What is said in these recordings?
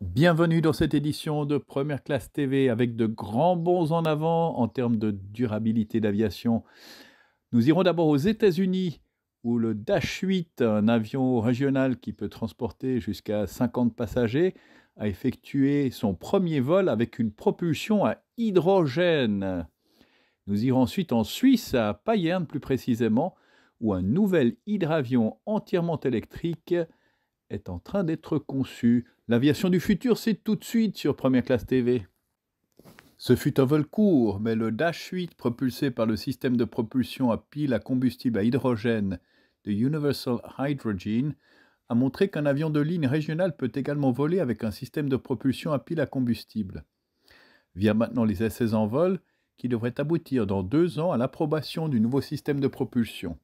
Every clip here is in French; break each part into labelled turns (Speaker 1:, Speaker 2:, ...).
Speaker 1: Bienvenue dans cette édition de Première Classe TV avec de grands bons en avant en termes de durabilité d'aviation. Nous irons d'abord aux États-Unis où le Dash 8, un avion régional qui peut transporter jusqu'à 50 passagers, a effectué son premier vol avec une propulsion à hydrogène. Nous irons ensuite en Suisse, à Payerne plus précisément, où un nouvel hydravion entièrement électrique est en train d'être conçu. L'aviation du futur, c'est tout de suite sur Première Classe TV. Ce fut un vol court, mais le Dash 8 propulsé par le système de propulsion à pile à combustible à hydrogène de Universal Hydrogen a montré qu'un avion de ligne régionale peut également voler avec un système de propulsion à pile à combustible. Via maintenant les essais en vol, qui devraient aboutir dans deux ans à l'approbation du nouveau système de propulsion.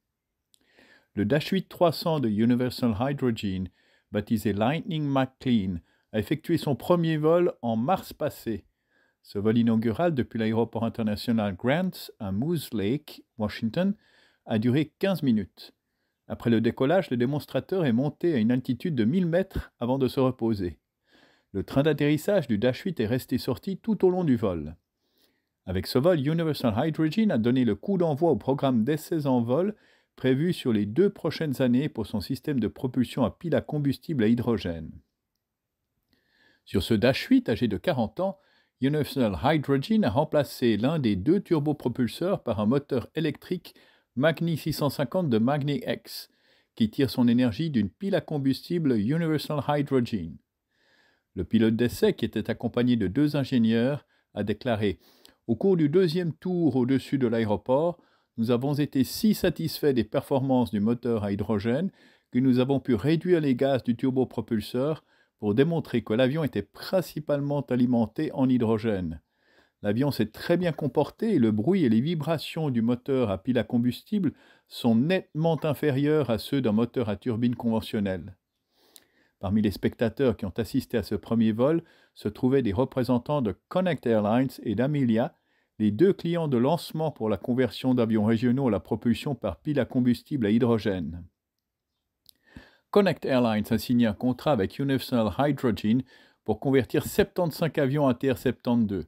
Speaker 1: Le Dash 8 300 de Universal Hydrogen baptisé Lightning McLean, a effectué son premier vol en mars passé. Ce vol inaugural depuis l'aéroport international Grant à Moose Lake, Washington, a duré 15 minutes. Après le décollage, le démonstrateur est monté à une altitude de 1000 mètres avant de se reposer. Le train d'atterrissage du Dash 8 est resté sorti tout au long du vol. Avec ce vol, Universal Hydrogen a donné le coup d'envoi au programme d'essais en vol prévu sur les deux prochaines années pour son système de propulsion à pile à combustible à hydrogène. Sur ce Dash 8, âgé de 40 ans, Universal Hydrogen a remplacé l'un des deux turbopropulseurs par un moteur électrique Magni 650 de Magni X, qui tire son énergie d'une pile à combustible Universal Hydrogen. Le pilote d'essai, qui était accompagné de deux ingénieurs, a déclaré Au cours du deuxième tour au-dessus de l'aéroport, nous avons été si satisfaits des performances du moteur à hydrogène que nous avons pu réduire les gaz du turbopropulseur pour démontrer que l'avion était principalement alimenté en hydrogène. L'avion s'est très bien comporté et le bruit et les vibrations du moteur à pile à combustible sont nettement inférieurs à ceux d'un moteur à turbine conventionnel. Parmi les spectateurs qui ont assisté à ce premier vol se trouvaient des représentants de Connect Airlines et d'Amelia, les deux clients de lancement pour la conversion d'avions régionaux à la propulsion par pile à combustible à hydrogène. Connect Airlines a signé un contrat avec Universal Hydrogen pour convertir 75 avions ATR-72.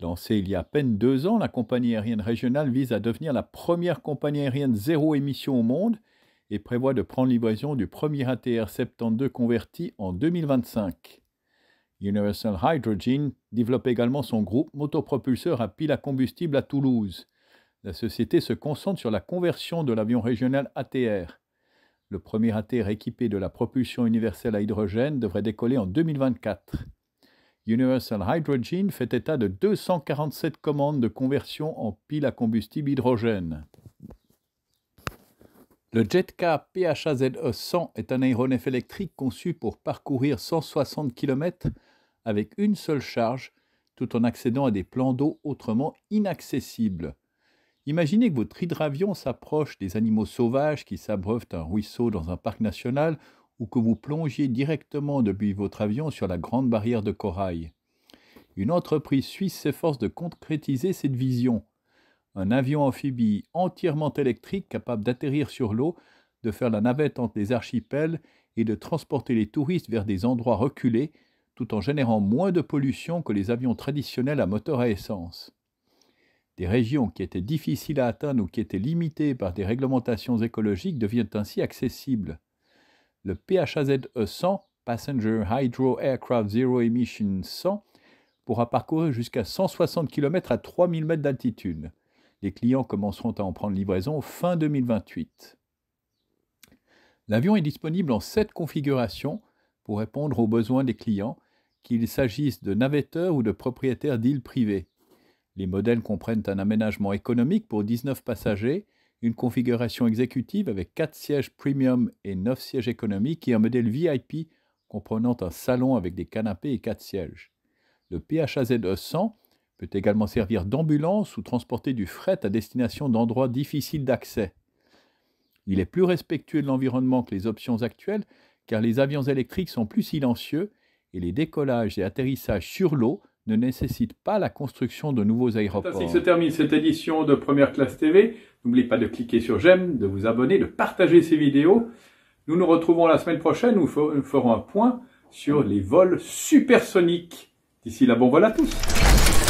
Speaker 1: Lancée il y a à peine deux ans, la compagnie aérienne régionale vise à devenir la première compagnie aérienne zéro émission au monde et prévoit de prendre livraison du premier ATR-72 converti en 2025. Universal Hydrogen développe également son groupe motopropulseur à pile à combustible à Toulouse. La société se concentre sur la conversion de l'avion régional ATR. Le premier ATR équipé de la propulsion universelle à hydrogène devrait décoller en 2024. Universal Hydrogen fait état de 247 commandes de conversion en pile à combustible hydrogène. Le Jetka PHAZE 100 est un aéronef électrique conçu pour parcourir 160 km avec une seule charge tout en accédant à des plans d'eau autrement inaccessibles. Imaginez que votre hydravion s'approche des animaux sauvages qui s'abreuvent un ruisseau dans un parc national ou que vous plongiez directement depuis votre avion sur la grande barrière de corail. Une entreprise suisse s'efforce de concrétiser cette vision un avion amphibie entièrement électrique capable d'atterrir sur l'eau, de faire la navette entre les archipels et de transporter les touristes vers des endroits reculés, tout en générant moins de pollution que les avions traditionnels à moteur à essence. Des régions qui étaient difficiles à atteindre ou qui étaient limitées par des réglementations écologiques deviennent ainsi accessibles. Le PHAZE 100, Passenger Hydro Aircraft Zero Emission 100, pourra parcourir jusqu'à 160 km à 3000 mètres d'altitude. Les clients commenceront à en prendre livraison fin 2028. L'avion est disponible en sept configurations pour répondre aux besoins des clients, qu'il s'agisse de navetteurs ou de propriétaires d'îles privées. Les modèles comprennent un aménagement économique pour 19 passagers, une configuration exécutive avec 4 sièges premium et 9 sièges économiques et un modèle VIP comprenant un salon avec des canapés et 4 sièges. Le phz 100 e peut également servir d'ambulance ou transporter du fret à destination d'endroits difficiles d'accès. Il est plus respectueux de l'environnement que les options actuelles car les avions électriques sont plus silencieux et les décollages et atterrissages sur l'eau ne nécessitent pas la construction de nouveaux aéroports. C'est ainsi se termine cette édition de Première Classe TV. N'oubliez pas de cliquer sur j'aime, de vous abonner, de partager ces vidéos. Nous nous retrouvons la semaine prochaine où nous ferons un point sur les vols supersoniques. D'ici là, bon vol à tous